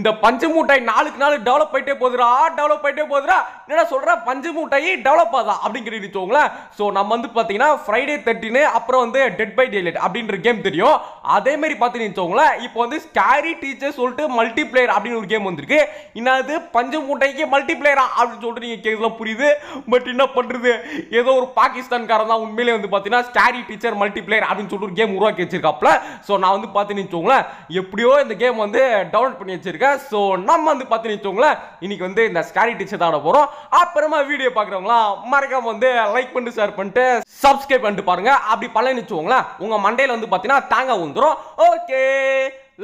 இந்த பஞ்சு மூட்டை நாளுக்கு நாள் டெவலப் ஆகிட்டே போதுரா டெவலப் ஆகிட்டே போதுரா என்ன சொல்கிற பஞ்சு மூட்டையே டெவலப் ஆதா அப்படின்னு கேட்டு வச்சுக்கோங்களேன் ஸோ நம்ம வந்து பார்த்தீங்கன்னா ஃப்ரைடே தேர்ட்டினு அப்புறம் வந்து டெட் பை டேலைட் அப்படின்ற கேம் தெரியும் அதே மாதிரி பார்த்தீங்கன்னு வச்சுக்கோங்களேன் இப்போ வந்து ஸ்கேரி டீச்சர் சொல்லிட்டு மல்டி பிளேயர் அப்படின்னு ஒரு கேம் வந்திருக்கு என்னது பஞ்சு மூட்டைக்கு மல்டி பிளேயரா அப்படின்னு சொல்லிட்டு நீங்கள் கேட்கலாம் புரியுது பட் என்ன பண்ணுறது ஏதோ ஒரு பாகிஸ்தான்காரன் தான் உண்மையிலே வந்து பார்த்தீங்கன்னா ஸ்கேரி டீச்சர் மல்டி பிளேயர் அப்படின்னு சொல்லிட்டு ஒரு கேம் உருவாக்கி வச்சிருக்காப்ல ஸோ நான் வந்து பார்த்தீங்கன்னு வச்சுக்கோங்களேன் எப்படியோ இந்த கேம் வந்து டவுன்லோட் பண்ணி வச்சிருக்கேன் இருக்க ஸோ நம்ம வந்து பார்த்து நிச்சயங்களேன் இன்னைக்கு வந்து இந்த ஸ்கேரி டீச்சர் தான் போகிறோம் அப்புறமா வீடியோ பார்க்குறவங்களாம் மறக்காம வந்து லைக் பண்ணிட்டு ஷேர் பண்ணிட்டு சப்ஸ்கிரைப் பண்ணிட்டு பாருங்க அப்படி பல நிச்சயங்களேன் உங்கள் மண்டையில் வந்து பார்த்தீங்கன்னா தாங்க வந்துடும் okay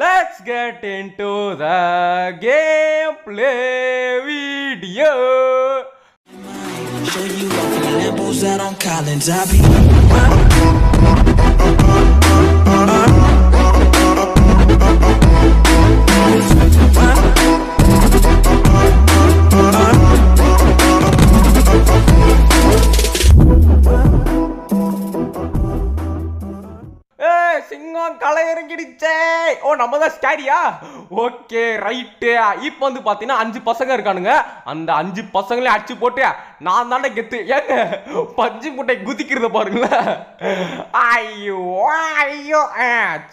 let's get into the game play video Show you off in Lambos out on Collins. I ஓ நம்ம தான் ஸ்டாரியா ஓகே ரைட்டு இப்போ வந்து பார்த்தீங்கன்னா அஞ்சு பசங்க இருக்கானுங்க அந்த அஞ்சு பசங்களையும் அடிச்சு போட்டு நான் தானே கெத்து ஏங்க பஞ்சு முட்டை குதிக்கிறத பாருங்களேன் ஐயோ ஐயோ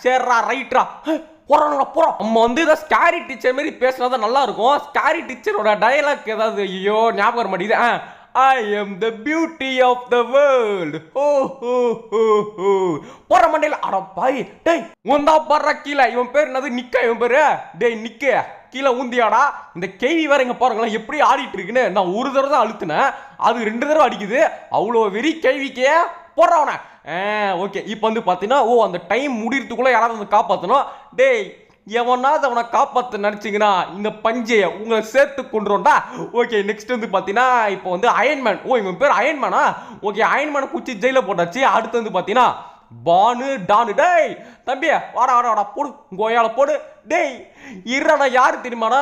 சரிடா ரைட்ரா போறோம்டா போறோம் நம்ம வந்து ஏதாவது ஸ்டாரி டீச்சர் மாரி தான் நல்லா இருக்கும் ஸ்டாரி டீச்சரோட டயலாக் ஏதாவது ஐயோ ஞாபகம் மாட்டேங்குது I am the beauty of the world ஓ ஹோ ஹோ ஹோ போற மண்டையில் அடப்பாய் டேய் உந்தா படுற கீழே இவன் பேர் என்னது நிக்க இவன் பேரு டேய் நிக்க கீழே ஊந்தியாடா இந்த கேள்வி வேற இங்கே பாருங்களேன் எப்படி ஆடிட்டு இருக்குன்னு நான் ஒரு தடவை தான் அழுத்துனேன் அது ரெண்டு தடவை அடிக்குது அவ்வளோ வெறி கேள்விக்கே போடுறவன ஓகே இப்போ வந்து பார்த்தீங்கன்னா ஓ அந்த டைம் முடிகிறதுக்குள்ளே யாராவது வந்து காப்பாற்றணும் டேய் எவனாவது அவனை காப்பாற்ற நினச்சிங்கன்னா இந்த பஞ்சையை உங்களை சேர்த்து கொண்டுருவோம்டா ஓகே நெக்ஸ்ட் வந்து பார்த்தீங்கன்னா இப்போ வந்து அயன்மேன் ஓ இவன் பேர் அயன்மேனா ஓகே அயன்மேனை குச்சி ஜெயிலில் போட்டாச்சு அடுத்து வந்து பார்த்தீங்கன்னா பானு டானு டேய் தம்பி வாடா வாடா வாடா போடு கோயால போடு டேய் இருடா யார் தெரியுமாடா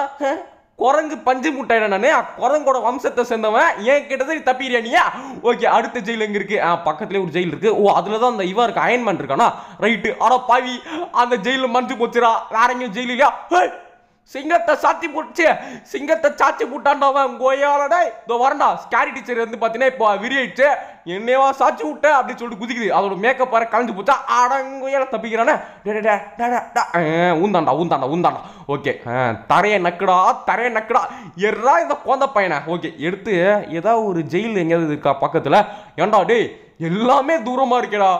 குரங்கு பஞ்சு முட்டையிட குரங்கோட வம்சத்தை சேர்ந்தவன் ஏன் கிட்டத்தட்ட தப்பிடுறியா நீயா ஓகே அடுத்த ஜெயில் எங்கே இருக்குது பக்கத்துலேயே ஒரு ஜெயில் இருக்குது ஓ அதில் தான் அந்த இவா இருக்கு அயன்மேன் இருக்கானா ரைட்டு ஆனால் பாவி அந்த ஜெயிலில் மஞ்சு போச்சுரா வேற எங்கேயும் ஜெயில் இல்லையா சிங்கத்தை சாத்தி போட்டுச்சு சிங்கத்தை சாத்தி போட்டான்டாவன் கோயாலடா இதோ வரண்டா ஸ்கேரி டீச்சர் வந்து பார்த்தீங்கன்னா இப்போ விரியாயிடுச்சு என்னையவா சாச்சி விட்ட அப்படின்னு சொல்லிட்டு குதிக்குது அதோட மேக்கப் வர கலந்து போச்சா அடங்குயல தப்பிக்கிறானே ஊந்தாண்டா ஊந்தாண்டா ஊந்தாண்டா ஓகே தரைய நக்குடா தரையை நக்குடா எறா இந்த குழந்த பையனை ஓகே எடுத்து ஏதாவது ஒரு ஜெயில் எங்கேயாவது இருக்கா பக்கத்தில் ஏண்டா டேய் எல்லாமே தூரமாக இருக்கடா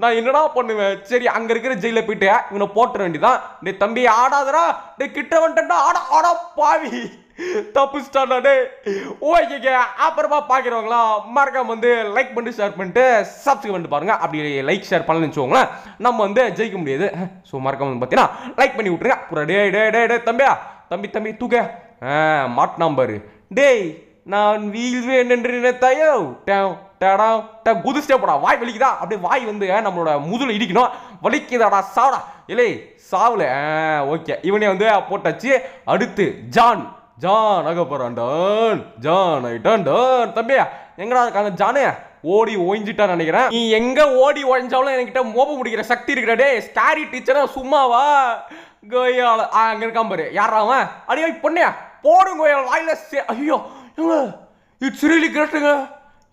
நான் என்னடா பண்ணுவேன் சரி அங்கே இருக்கிற ஜெயிலில் போயிட்டு இவனை போட்ட வேண்டியதான் டே தம்பி ஆடாதடா டே கிட்ட வந்துட்டா ஆடா ஆடா பாவி தப்புச்சிட்டாடா டே ஓகேங்க அப்புறமா பார்க்குறவங்களா மறக்காம வந்து லைக் பண்ணிட்டு ஷேர் பண்ணிட்டு சப்ஸ்கிரைப் பண்ணிட்டு பாருங்கள் அப்படி லைக் ஷேர் பண்ணலன்னு வச்சுக்கோங்களேன் நம்ம வந்து ஜெயிக்க முடியாது ஸோ மறக்காம வந்து பார்த்தீங்கன்னா லைக் பண்ணி விட்ருங்க அப்புறம் டே டே டே டே தம்பியா தம்பி தம்பி தூக்க மாட் நம்பரு டேய் நான் வீழ்வேன் என்று நினைத்தாயோ டேவ் டடா ட குதிச்சிட்டே போடா வாய் வலிக்குதா அப்படியே வாய் வந்து நம்மளோட முதுல இடிக்கணும் வலிக்குதாடா சாவடா இல்லை சாவல ஓகே இவனே வந்து போட்டாச்சு அடுத்து ஜான் ஜான் அகப்பறான் டான் ஜான் ஐட்டான் டான் தம்பி எங்கடா இருக்காங்க ஜானு ஓடி ஓய்ஞ்சிட்டான்னு நினைக்கிறேன் நீ எங்கே ஓடி ஒழிஞ்சாலும் என்கிட்ட மோப முடிக்கிற சக்தி இருக்கிறடே ஸ்டாரி டீச்சரா சும்மாவா கோயால அங்க இருக்கான் பாரு யாரா அடியோ பொண்ணையா போடும் கோயால் வாயில ஐயோ இட்ஸ் ரியலி கிரேட்டுங்க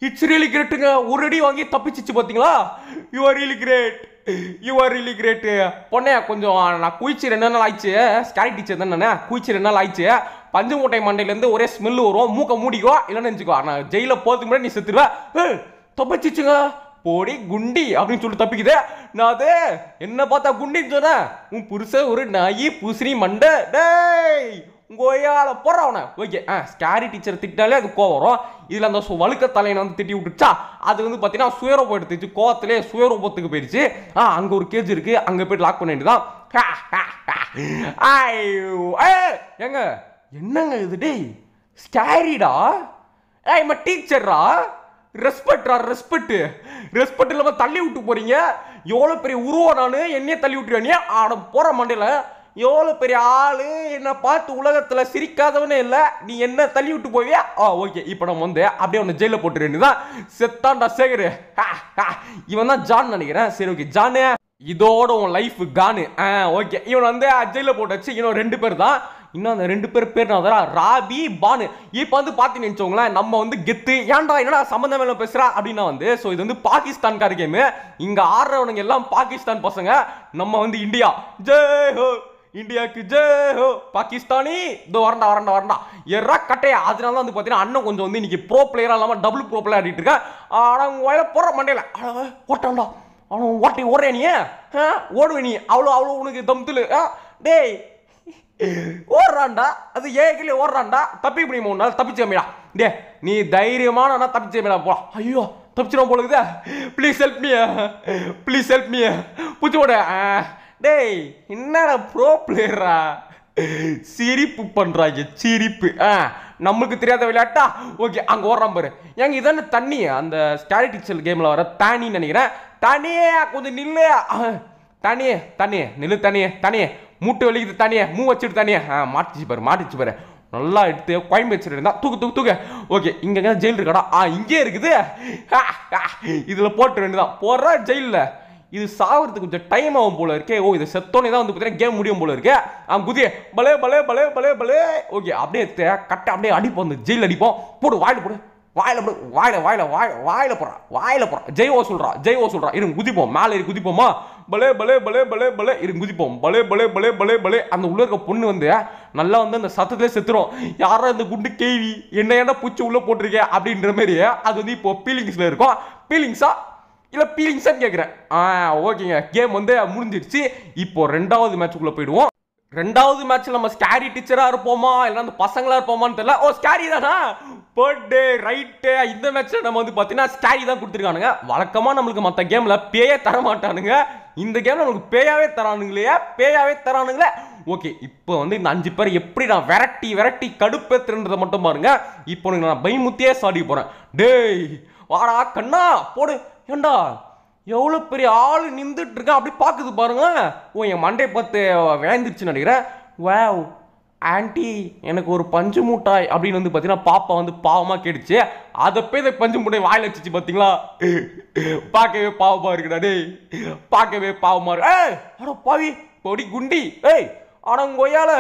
இட்ஸ் ரியலி கிரேட்டுங்க ஒரு அடி வாங்கி தப்பிச்சிச்சு பார்த்தீங்களா you are really great you are really great பொண்ணையா கொஞ்சம் நான் குயிச்சு ரெண்டு நாள் ஆயிடுச்சு ஸ்கேரட் டீச்சர் தானே குயிச்சு ரெண்டு நாள் ஆயிடுச்சு பஞ்சமூட்டை மண்டையிலேருந்து ஒரே ஸ்மெல் வரும் மூக்க மூடிக்கோ இல்லைன்னு நினச்சிக்கோ நான் ஜெயிலில் போகிறதுக்கு முன்னாடி நீ செத்துருவ தப்பிச்சிச்சுங்க போடி குண்டி அப்படின்னு சொல்லிட்டு தப்பிக்குதே நான் அது என்ன பார்த்தா குண்டின்னு சொன்னேன் உன் புருஷ ஒரு நாயி பூசணி மண்டை டேய் கொய்யால போடுறவன ஓகே ஆ ஸ்கேரி டீச்சர் திட்டாலே அது கோவம் வரும் இதில் அந்த வழுக்க தலையனை வந்து திட்டி விட்டுச்சா அது வந்து பார்த்தீங்கன்னா சுயரூபம் எடுத்துச்சு கோவத்திலே சுயரூபத்துக்கு போயிடுச்சு ஆ அங்கே ஒரு கேஜ் இருக்குது அங்கே போய் லாக் பண்ணிட்டு தான் ஏங்க என்னங்க இது டேய் ஸ்கேரிடா ஏய் ம டீச்சர்ரா ரெஸ்பெக்ட்ரா ரெஸ்பெக்ட் ரெஸ்பெக்ட் இல்லாமல் தள்ளி விட்டு போகிறீங்க எவ்வளோ பெரிய உருவம் நான் என்னையே தள்ளி விட்டுருவானியே ஆனால் போகிற மண்டையில் எவ்வளோ பெரிய ஆள் என்னை பார்த்து உலகத்தில் சிரிக்காதவனே இல்லை நீ என்ன தள்ளி விட்டு போவியா ஆ ஓகே இப்போ நம்ம வந்து அப்படியே ஒன்று ஜெயிலில் போட்டுரு தான் செத்தான்டா சேகர் இவன் தான் ஜான் நினைக்கிறேன் சரி ஓகே ஜானு இதோட உன் லைஃப் கானு ஆ ஓகே இவன் வந்து ஜெயிலில் போட்டாச்சு இவன் இன்னும் ரெண்டு பேர் தான் இன்னும் அந்த ரெண்டு பேர் பேர் நான் ராபி பானு இப்போ வந்து பார்த்து வச்சுக்கோங்களேன் நம்ம வந்து கெத்து ஏன்டா என்னடா சம்மந்தம் மேலே பேசுகிறா அப்படின்னா வந்து ஸோ இது வந்து பாகிஸ்தான்கார் கேமு இங்கே ஆடுறவனுங்க எல்லாம் பாகிஸ்தான் பசங்க நம்ம வந்து இந்தியா ஜெய் ஹோ இந்தியாவுக்கு ஜே ஹோ பாகிஸ்தானி இதோ வரண்டா வரண்டா வரண்டா எறா கட்டையா அதனால தான் வந்து பார்த்தீங்கன்னா அண்ணன் கொஞ்சம் வந்து இன்னைக்கு ப்ரோ பிளேயராக இல்லாமல் டபுள் ப்ரோ பிளேயர் ஆடிட்டு இருக்கேன் ஆனால் உங்கள் வயல போடுற மண்டையில் ஓட்டான்டா அவன் ஓட்டி ஓடுற நீ ஓடுவே நீ அவ்வளோ அவ்வளோ உனக்கு தம்துலு டேய் ஓடுறான்டா அது ஏகிலே ஓடுறான்டா தப்பி பண்ணி மூணு நாள் தப்பிச்சு கம்மிடா டே நீ தைரியமான தப்பிச்சு கம்மிடா போலாம் ஐயோ தப்பிச்சிடும் போலுக்குதா please help me please help me புச்சு போட டேய் என்னடா ப்ரோ பிளேயரா சிரிப்பு பண்ணுறாங்க சிரிப்பு ஆ நம்மளுக்கு தெரியாத விளையாட்டா ஓகே அங்கே ஓடுறான் பாரு ஏங்க இதான தண்ணி அந்த ஸ்டாட்டிக்சல் கேமில் வர தானின்னு நினைக்கிறேன் தானியே கொஞ்சம் நில்லு தனியே தானியே நில்லு தனியே தனியே மூட்டை வலிக்குது தனியே மூ வச்சுட்டு தனியே ஆ மாட்டிச்சு பாரு மாட்டிச்சு பாரு நல்லா எடுத்து குழம்பு வச்சுட்டு இருந்தா தூக்கு தூக்கு தூக்கு ஓகே இங்கே ஜெயில் இருக்காடா ஆ இங்கே இருக்குது இதில் போட்டு வேண்டியதான் போடுறா ஜெயிலில் இது சாகிறதுக்கு கொஞ்சம் டைம் ஆகும் போல இருக்கே ஓ இது செத்தோனே தான் வந்து பார்த்தீங்கன்னா கேம் முடியும் போல இருக்கே அவன் குதிய பலே பலே பலே பலே பலே ஓகே அப்படியே கட்ட அப்படியே அடிப்போம் அந்த ஜெயில் அடிப்போம் போடு வாயில் போடு வாயில போடு வாயில வாயில வாய வாயில போகிறான் வாயில போகிறான் ஜெய் ஓ சொல்கிறான் ஜெய் ஓ சொல்கிறான் இருங்க குதிப்போம் மேலே இரு குதிப்போமா பலே பலே பலே பலே பலே இருங்க குதிப்போம் பலே பலே பலே பலே பலே அந்த உள்ள இருக்க பொண்ணு வந்து நல்லா வந்து அந்த சத்தத்திலே செத்துரும் யாரோ இந்த குண்டு கேவி என்ன என்ன பூச்சி உள்ளே போட்டிருக்கேன் அப்படின்ற மாதிரி அது வந்து இப்போ பீலிங்ஸில் இருக்கும் பீலிங்ஸாக இல்லை ஃபீலிங்ஸான்னு கேட்குறேன் ஆ ஓகேங்க கேம் வந்து முடிஞ்சிருச்சு இப்போ ரெண்டாவது மேட்சுக்குள்ளே போயிடுவோம் ரெண்டாவது மேட்ச்சில் நம்ம ஸ்கேரி டீச்சராக இருப்போமா இல்லை அந்த பசங்களாக இருப்போமான்னு தெரியல ஓ ஸ்கேரி தானா பர்த்டே ரைட்டு இந்த மேட்ச்சில் நம்ம வந்து பார்த்தீங்கன்னா ஸ்கேரி தான் கொடுத்துருக்கானுங்க வழக்கமாக நம்மளுக்கு மற்ற கேமில் பேயே தர மாட்டானுங்க இந்த கேமில் நம்மளுக்கு பேயாவே தரானுங்களே பேயாவே தரானுங்களே ஓகே இப்போ வந்து இந்த அஞ்சு பேர் எப்படி நான் வெரைட்டி விரட்டி கடுப்பேற்றுன்றதை மட்டும் பாருங்க இப்போ நான் பைமுத்தியே சாடி போகிறேன் டேய் வாடா கண்ணா போடு ஏண்டா எவ்வளோ பெரிய ஆள் நின்றுட்டு இருக்கேன் அப்படி பார்க்குது பாருங்க ஓ என் மண்டை பார்த்து வேந்துருச்சு நினைக்கிறேன் வேவ் ஆன்டி எனக்கு ஒரு பஞ்சு மூட்டாய் அப்படின்னு வந்து பார்த்தீங்கன்னா பாப்பா வந்து பாவமாக கேட்டுச்சு அதை போய் இந்த பஞ்சு மூட்டை வாயில் வச்சிச்சு பார்த்தீங்களா பார்க்கவே பாவமாக இருக்குடா டேய் பார்க்கவே பாவமாக இருக்கு ஏ பாவி பொடி குண்டி ஏய் ஆனால் உங்கள் கொய்யால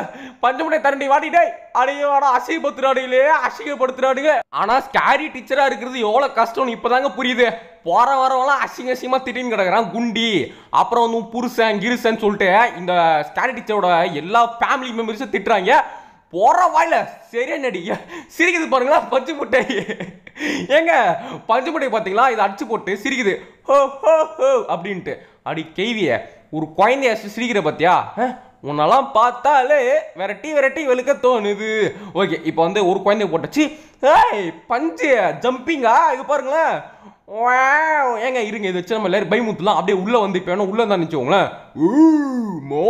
பஞ்சமுனை தரண்டி வாட்டிட்டே அடையோ ஆனால் அசிங்கப்படுத்துறாடுங்களே அசிங்கப்படுத்துறாடுங்க ஆனால் ஸ்கேரி டீச்சராக இருக்கிறது எவ்வளோ கஷ்டம் இப்போ புரியுது போகிற வரவெல்லாம் அசிங்க அசிங்கமாக திட்டின்னு கிடக்குறான் குண்டி அப்புறம் வந்து புருஷன் கிருசன் சொல்லிட்டு இந்த ஸ்கேரி டீச்சரோட எல்லா ஃபேமிலி மெம்பர்ஸும் திட்டுறாங்க போகிற வாயில சரியா நடிக்க சிரிக்குது பாருங்களா பஞ்சு முட்டை ஏங்க பஞ்சு முட்டை பார்த்தீங்களா இதை அடிச்சு போட்டு சிரிக்குது ஹோ ஹோ ஹோ அப்படின்ட்டு அடி கேவிய ஒரு குழந்தைய சிரிக்கிற பார்த்தியா உன்னெல்லாம் பார்த்தாலே விரட்டி விரட்டி வெளுக்க தோணுது ஓகே இப்போ வந்து ஒரு குழந்தை போட்டுச்சு ஏய் பஞ்சு ஜம்பிங்கா இது பாருங்களேன் ஏங்க இருங்க இது வச்சு நம்ம எல்லாரும் பயமுத்துலாம் அப்படியே உள்ளே வந்து இப்போ வேணும் உள்ளே தான் நினச்சோங்களேன் மோ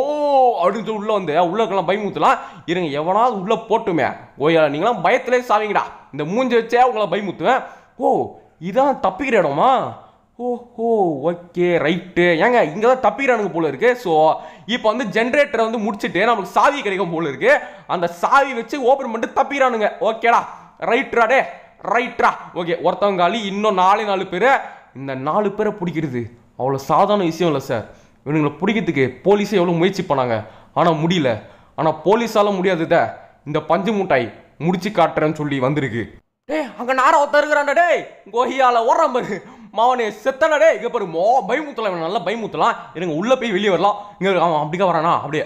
அப்படின்னு சொல்லி உள்ளே வந்து உள்ளக்கெல்லாம் பயமுத்துலாம் இருங்க எவனாவது உள்ளே போட்டுமே ஓயா நீங்களாம் பயத்துலேயே சாவிங்கடா இந்த மூஞ்சி வச்சே உங்களை பயமுத்துவேன் ஓ இதான் தப்பிக்கிற இடமா ஓஹோ ஓகே ரைட்டு ஏங்க இங்கே தான் தப்பிக்கிறானுங்க போல இருக்கு ஸோ இப்போ வந்து ஜென்ரேட்டரை வந்து முடிச்சுட்டு நமக்கு சாவி கிடைக்கும் போல இருக்கு அந்த சாவி வச்சு ஓப்பன் பண்ணிட்டு தப்பிக்கிறானுங்க ஓகேடா ரைட்ரா டே ரைட்ரா ஓகே ஒருத்தவங்க காலி இன்னும் நாலு நாலு பேரை இந்த நாலு பேரை பிடிக்கிறது அவ்வளோ சாதாரண விஷயம் இல்லை சார் இவனுங்களை பிடிக்கிறதுக்கு போலீஸே எவ்வளோ முயற்சி பண்ணாங்க ஆனால் முடியல ஆனால் போலீஸால் முடியாதுத இந்த பஞ்சு மூட்டாய் முடிச்சு காட்டுறேன்னு சொல்லி வந்திருக்கு டே அங்கே நார ஒருத்தர் இருக்கிறான்டா டே கோஹியால ஓடுறான் பாரு மாவனே செத்தனடே இங்கே பாரு மோ பயமுத்தலாம் நல்லா பயமுத்தலாம் எனக்கு உள்ளே போய் வெளியே வரலாம் இங்கே அவன் அப்படிக்கா வரானா அப்படியே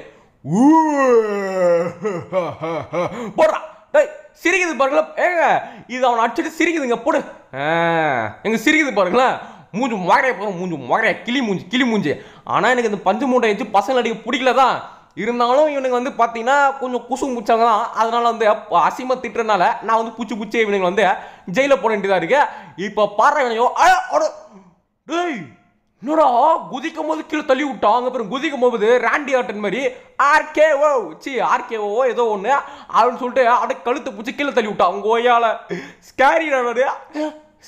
போடுறான் டேய் சிரிக்குது பாருங்களேன் ஏங்க இது அவனை அடிச்சுட்டு சிரிக்குதுங்க போடு எங்க சிரிக்குது பாருங்களேன் மூஞ்சி மொகரையை போகிறோம் மூஞ்சு மொகரையா கிளி மூஞ்சு கிளி மூஞ்சு ஆனால் எனக்கு இந்த பஞ்சு மூட்டை வச்சு பசங்களை அடிக்க பிடிக்கல தான் இருந்தாலும் இவனுங்க வந்து பார்த்தீங்கன்னா கொஞ்சம் குசும் பிடிச்சவங்க தான் அதனால் வந்து அசிம திட்டுறனால நான் வந்து பூச்சி பூச்சி இவனுங்க வந்து ஜெயிலில் போட வேண்டியதாக இருக்கு இப்போ பாரு இவனையோ டேய் என்னடா குதிக்கும் போது கீழே தள்ளி விட்டான் அங்கே அப்புறம் குதிக்கும் போது ராண்டி ஆட்டன் மாதிரி ஆர்கே ஓ சி ஆர்கே ஓ ஏதோ ஒன்று அப்படின்னு சொல்லிட்டு அப்படியே கழுத்து பூச்சி கீழே தள்ளி விட்டான் உங்கள் ஓயால் ஸ்கேரிடா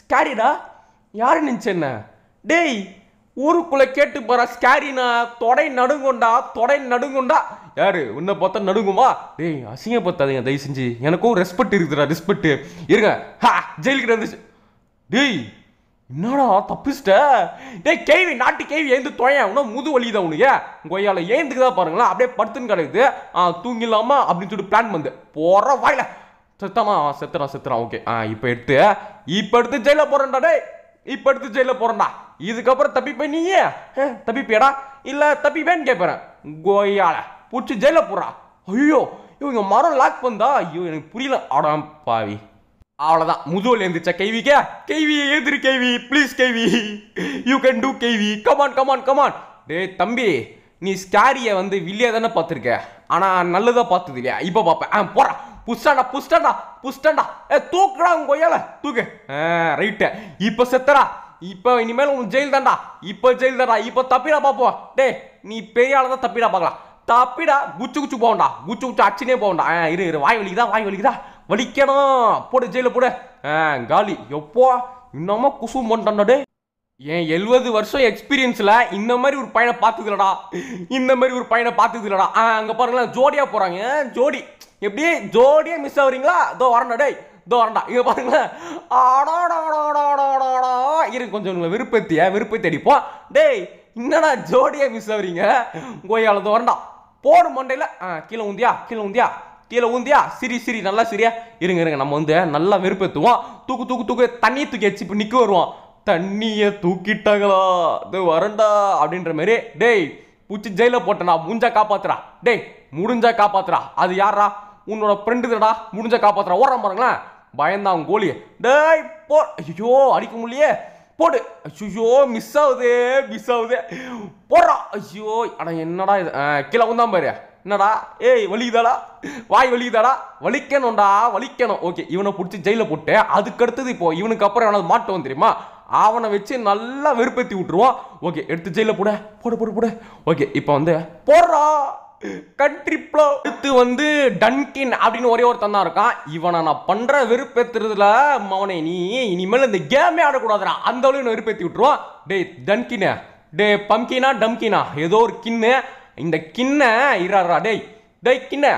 ஸ்கேரிடா யாரு நினச்சேன்ன டேய் ஊருக்குள்ளே கேட்டு போகிற ஸ்கேரினா தொடை நடுங்கொண்டா தொடை நடுங்கொண்டா யார் உன்னை பார்த்தா நடுங்குமா டேய் அசிங்க பார்த்தாதீங்க தயவு செஞ்சு எனக்கும் ரெஸ்பெக்ட் இருக்குதுடா ரெஸ்பெக்ட் இருங்க ஹா ஜெயிலுக்கு வந்துச்சு டேய் என்னடா தப்பிச்சிட்ட டேய் கேவி நாட்டு கேவி ஏந்து தொயன் இன்னும் முது வலி தான் உனக்கு கொய்யால ஏந்துக்கு தான் பாருங்களேன் அப்படியே படுத்துன்னு கிடக்குது ஆ தூங்கிடலாமா அப்படின்னு சொல்லிட்டு பிளான் பண்ணு போகிற வாயில செத்தமா செத்துறான் செத்துறான் ஓகே ஆ இப்போ எடுத்து இப்போ எடுத்து ஜெயிலில் போகிறேன்டா டேய் இப்ப எடுத்து ஜெயில போறேன்டா இதுக்கப்புறம் தப்பிப்ப நீயே தப்பிப்பியடா இல்ல தப்பிப்பேன்னு கேட்பறேன் கோயால பிடிச்சி ஜெயில போறா ஐயோ இவங்க மரம் லாக் பண்ணா ஐயோ எனக்கு புரியல ஆடாம் பாவி அவ்வளோதான் முதுவில் எழுந்துச்சா கேவிக்கே கைவி எழுதிரு KV please KV you can do KV come on come on come on டே தம்பி நீ ஸ்கேரியை வந்து வில்லியா தானே பார்த்துருக்க ஆனால் நல்லதாக பார்த்தது இல்லையா இப்போ பார்ப்பேன் ஆ போகிறேன் புஷ்டா புஷ்டா புஷ்டா ஏ தூக்குடா உங்க கொய்யால தூக்கு ரைட்டு இப்போ செத்துறா இப்போ இனிமேல் உன் ஜெயில் தாண்டா இப்போ ஜெயில் தாண்டா இப்போ தப்பிடா பார்ப்போம் டே நீ பெரிய ஆள் தான் தப்பிடா பார்க்கலாம் தப்பிடா குச்சு குச்சு போகண்டா குச்சு குச்சு அச்சுனே போகண்டா இரு இரு வாய் வலிக்குதா வாய் வலிக்குதா வலிக்கணும் போடு ஜெயிலில் போடு காலி எப்போ இன்னமும் குசு பண்ணிட்டாண்டே என் எழுபது வருஷம் எக்ஸ்பீரியன்ஸில் இந்த மாதிரி ஒரு பையனை பார்த்துக்கலடா இந்த மாதிரி ஒரு பையனை பார்த்துக்கலடா இல்லடா அங்கே பாருங்களேன் ஜோடியாக போகிறாங்க ஜோடி எப்படி ஜோடியே மிஸ் ஆகுறீங்களா இதோ வரண்டா டேய் இதோ வரண்டா இங்கே பாருங்களேன் இருக்கு கொஞ்சம் உங்களை விருப்பத்திய விருப்பத்தை அடிப்போம் டேய் என்னடா ஜோடியே மிஸ் ஆகுறீங்க கோயால் இதோ வரண்டா போடும் மண்டையில் ஆ கீழே உந்தியா கீழே உந்தியா கீழே ஊந்தியா சிரி சிரி நல்லா சிரியா இருங்க இருங்க நம்ம வந்து நல்லா வெறுப்பேற்றுவோம் தூக்கு தூக்கு தூக்கு தண்ணி தூக்கி அடிச்சு இப்போ நிற்க வருவோம் தண்ணியை தூக்கிட்டாங்களா இது வரண்டா அப்படின்ற மாதிரி டேய் பூச்சி ஜெயில போட்டனா முடிஞ்சா காப்பாத்துறா டேய் முடிஞ்சா காப்பாத்துறா அது யாரா உன்னோட ஃப்ரெண்டு தடா முடிஞ்ச காப்பாத்திர ஓடுறான் பாருங்களேன் பயந்தான் கோழி டேய் போ ஐயோ அடிக்க முடியலையே போடு ஐயோ மிஸ் ஆகுது மிஸ் ஆகுது போடுறா ஐயோ அட என்னடா இது கீழே வந்தான் பாரு என்னடா ஏய் வலிக்குதாடா வாய் வலிக்குதாடா வலிக்கணும்டா வலிக்கணும் ஓகே இவனை பிடிச்சி ஜெயிலில் போட்டு அதுக்கடுத்தது இப்போ இவனுக்கு அப்புறம் எவனாவது மாட்டோம் தெரியுமா அவனை வச்சு நல்லா வெறுப்பேற்றி விட்டுருவோம் ஓகே எடுத்து ஜெயிலில் போட போடு போடு போடு ஓகே இப்போ வந்து போடுறா கண்ட்ரி ப்ளோ அடுத்து வந்து டன்கின் அப்படின்னு ஒரே ஒருத்தன் தான் இருக்கான் இவனை நான் பண்ற வெறுப்பேத்துறதுல மவனை நீ இனிமேல் இந்த கேமே ஆடக்கூடாதுடா அந்த அளவு வெறுப்பேத்தி விட்டுருவான் டேய் டன்கின டே பம்கினா டம்கினா ஏதோ ஒரு கிண்ணு இந்த கிண்ண இறாரா டேய் டேய் கிண்ண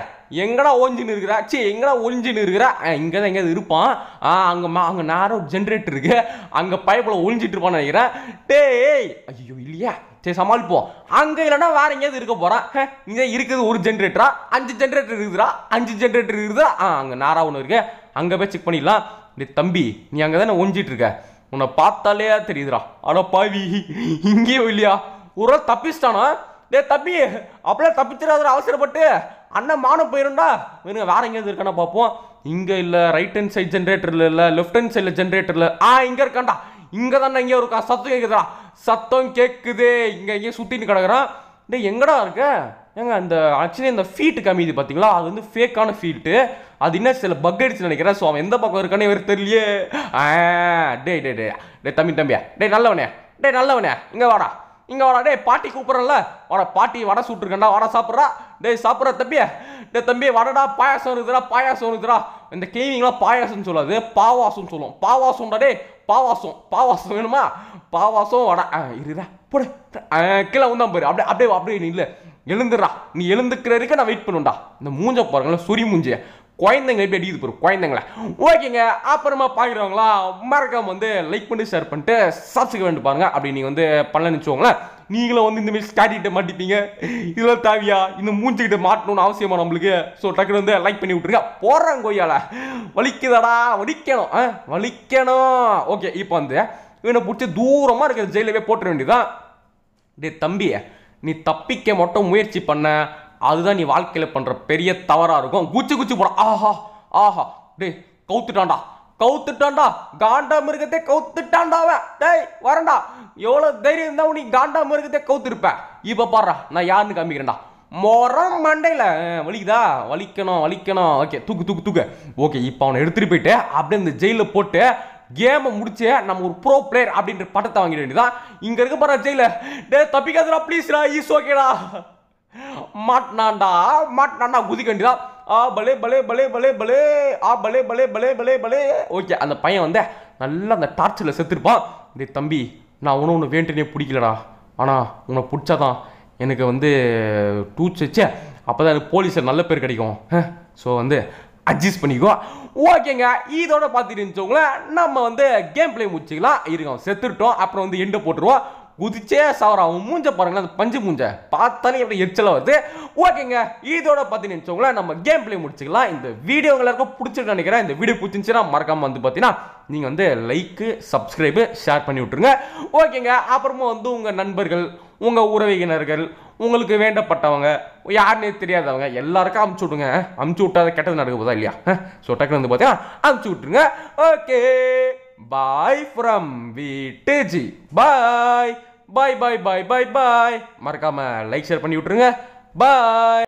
எங்கடா ஒழிஞ்சுன்னு இருக்கிறா சே எங்கடா ஒழிஞ்சுன்னு இருக்கிறா இங்கே தான் எங்கேயாவது இருப்பான் ஆ அங்கே மா அங்கே நேரம் ஜென்ரேட்டர் இருக்கு அங்கே பயப்பில் ஒழிஞ்சிட்டு இருப்பான்னு நினைக்கிறேன் டேய் ஐயோ இல்லையா சரி சமாளிப்போம் அங்கே இல்லைனா வேற எங்கேயாவது இருக்க போகிறான் இங்கே இருக்குது ஒரு ஜென்ரேட்டரா அஞ்சு ஜென்ரேட்டர் இருக்குதுரா அஞ்சு ஜென்ரேட்டர் இருக்குதா ஆ அங்கே நாரா ஒன்று இருக்கு அங்கே போய் செக் பண்ணிடலாம் இந்த தம்பி நீ அங்கே தானே ஒஞ்சிட்டு இருக்க உன்னை பார்த்தாலே தெரியுதுரா அட பாவி இங்கேயும் இல்லையா ஒரு தப்பிச்சிட்டானா டே தப்பி அப்படியே தப்பிச்சிடாத அவசரப்பட்டு அண்ணன் மானம் போயிருந்தா இவனுங்க வேற எங்கேயாவது இருக்கானா பார்ப்போம் இங்கே இல்லை ரைட் ஹேண்ட் சைட் ஜென்ரேட்டரில் இல்லை லெஃப்ட் ஹேண்ட் சைடில் ஜென்ரேட்டரில் ஆ இங்கே இருக்காண்டா இங்கே தானே இங்கே இருக்கா சத்து கேட்குதுடா சத்தம் கேட்குதே இங்கே இங்கே சுற்றின்னு கிடக்குறான் இந்த எங்கடா இருக்க ஏங்க அந்த ஆக்சுவலி அந்த ஃபீட்டு கம்மிது பார்த்தீங்களா அது வந்து ஃபேக்கான ஃபீல்ட்டு அது என்ன சில பக் அடிச்சு நினைக்கிறேன் ஸோ அவன் எந்த பக்கம் இருக்கானே இவர் தெரியலையே டே டே டே டே தம்பி தம்பியா டே நல்லவனே டே நல்லவனே இங்கே வாடா இங்கே வாடா டே பாட்டி கூப்பிட்றல வாடா பாட்டி வடை சுட்டுருக்கண்டா வடை சாப்பிட்றா டே சாப்பிட்ற தம்பியா டே தம்பி வடடா பாயாசம் இருக்குதுடா பாயாசம் இருக்குதுடா இந்த கேவிங்லாம் பாயாசம்னு சொல்லாது பாவாசம்னு சொல்லுவோம் பாவாசம்டா டே பாவாசம் பாவாசம் வேணுமா பாவாசம் வடா இருடா போட கீழே வந்தான் பாரு அப்படியே அப்படியே அப்படியே நீ இல்லை எழுந்துடுறா நீ எழுந்துக்கிற வரைக்கும் நான் வெயிட் பண்ணுண்டா இந்த மூஞ்ச பாருங்களேன் சுரி மூஞ்சியை குழந்தைங்க எப்படி அடிக்குது போகிறோம் குழந்தைங்களா ஓகேங்க அப்புறமா பார்க்குறவங்களா மறக்காம வந்து லைக் பண்ணி ஷேர் பண்ணிட்டு சப்ஸ்கிரைப் பாருங்க அப்படி நீங்கள் வந்து பண்ணலன்னு வச்சுக்கோங்களேன் நீங்களும் வந்து இந்தமாரி ஸ்டாட்டிகிட்ட மாட்டிப்பீங்க இதெல்லாம் தேவையா இந்த மூஞ்சிக்கிட்ட மாட்டணும்னு அவசியமா நம்மளுக்கு ஸோ டக்குனு வந்து லைக் பண்ணி விட்ருங்க போடுறேன் கொய்யால வலிக்குதாடா வலிக்கணும் ஆ வலிக்கணும் ஓகே இப்போ வந்து இவனை பிடிச்சி தூரமாக இருக்கிற ஜெயிலவே போட்டுற வேண்டியதான் டே தம்பியை நீ தப்பிக்க மட்டும் முயற்சி பண்ண அதுதான் நீ வாழ்க்கையில் பண்ணுற பெரிய தவறாக இருக்கும் குச்சி குச்சி போட ஆஹா ஆஹா டே கவுத்துட்டான்டா கவுத்துட்டான்டா காண்டா மிருகத்தை கவுத்துட்டான்டாவன் டேய் வரண்டா எவ்வளோ தைரியம் தான் நீ காண்டா மிருகத்தை கவுத்துருப்பேன் இப்போ பாடுறா நான் யாருன்னு காமிக்கிறேன்டா மொரம் மண்டையில் வலிக்குதா வலிக்கணும் வலிக்கணும் ஓகே தூக்கு தூக்கு தூக்கு ஓகே இப்போ அவனை எடுத்துகிட்டு போயிட்டு அப்படியே இந்த ஜெயிலில் போட்டு கேமை முடிச்சு நம்ம ஒரு ப்ரோ பிளேயர் அப்படின்ற பட்டத்தை வாங்கிட வேண்டியதான் இங்கே இருக்க போகிற ஜெயிலில் டே தப்பிக்காதடா ப்ளீஸ்டா ஈஸ் ஓகேடா மாட்டினாண்டா மாட்டினாண்டா குதிக்கண்டிதான் ஆ பலே பலே பலே பலே பலே ஆ பலே பலே பலே பலே பலே ஓகே அந்த பையன் வந்து நல்லா அந்த டார்ச்சில் செத்துருப்பான் இந்த தம்பி நான் உன ஒன்று வேண்டனே பிடிக்கலடா ஆனால் உன்னை பிடிச்சாதான் எனக்கு வந்து டூச் வச்சு அப்போ தான் எனக்கு போலீஸில் நல்ல பேர் கிடைக்கும் ஸோ வந்து அட்ஜஸ்ட் பண்ணிக்கோ ஓகேங்க இதோட பார்த்துட்டு இருந்துச்சவங்கள நம்ம வந்து கேம் பிளே முடிச்சிக்கலாம் இருக்கோம் செத்துட்டோம் அப்புறம் வந்து எண்டை போட்டுருவோம் குதிச்சே சாவரம் அவன் மூஞ்ச பாருங்களேன் அந்த பஞ்சு மூஞ்ச பார்த்தாலே எப்படி எரிச்சலாக வருது ஓகேங்க இதோட பார்த்து நினச்சவங்கள நம்ம கேம் பிளே முடிச்சுக்கலாம் இந்த வீடியோ எல்லாருக்கும் பிடிச்சிருக்கு நினைக்கிறேன் இந்த வீடியோ பிடிச்சிருந்துச்சுன்னா மறக்காமல் வந்து பார்த்தீங்கன்னா நீங்கள் வந்து லைக்கு சப்ஸ்கிரைபு ஷேர் பண்ணி விட்ருங்க ஓகேங்க அப்புறமா வந்து உங்கள் நண்பர்கள் உங்கள் உறவினர்கள் உங்களுக்கு வேண்டப்பட்டவங்க யாருன்னே தெரியாதவங்க எல்லாருக்கும் அமுச்சு விடுங்க அமுச்சு விட்டாத கெட்டது நடக்க போதா இல்லையா ஸோ டக்குனு வந்து பார்த்தீங்கன்னா அமுச்சு விட்ருங்க ஓகே பாய் ஃப்ரம் வீட்டு ஜி bye bye bye bye bye bye மறக்காமல் லைக் ஷேர் பண்ணி விட்ருங்க பாய்